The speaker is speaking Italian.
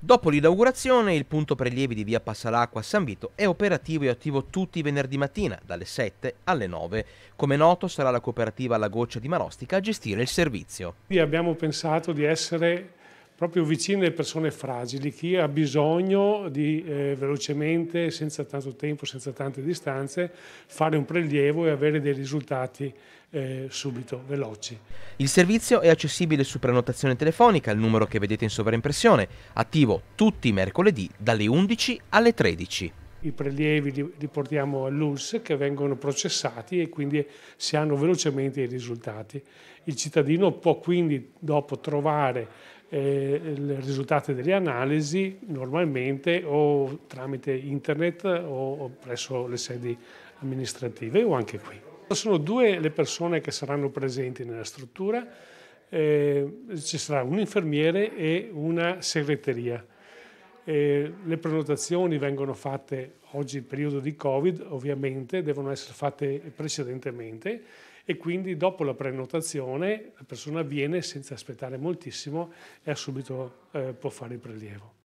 Dopo l'inaugurazione, il punto prelievi di via Passalacqua a San Vito è operativo e attivo tutti i venerdì mattina, dalle 7 alle 9. Come noto, sarà la cooperativa La Goccia di Marostica a gestire il servizio. Abbiamo pensato di essere proprio vicine alle persone fragili, chi ha bisogno di eh, velocemente, senza tanto tempo, senza tante distanze, fare un prelievo e avere dei risultati eh, subito, veloci. Il servizio è accessibile su prenotazione telefonica, il numero che vedete in sovraimpressione, attivo tutti i mercoledì dalle 11 alle 13. I prelievi li, li portiamo all'ULS che vengono processati e quindi si hanno velocemente i risultati. Il cittadino può quindi dopo trovare eh, i risultati delle analisi normalmente o tramite internet o presso le sedi amministrative o anche qui. Sono due le persone che saranno presenti nella struttura, eh, ci sarà un infermiere e una segreteria. Eh, le prenotazioni vengono fatte oggi in periodo di Covid, ovviamente, devono essere fatte precedentemente e quindi dopo la prenotazione la persona viene senza aspettare moltissimo e subito eh, può fare il prelievo.